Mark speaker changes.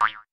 Speaker 1: Bye.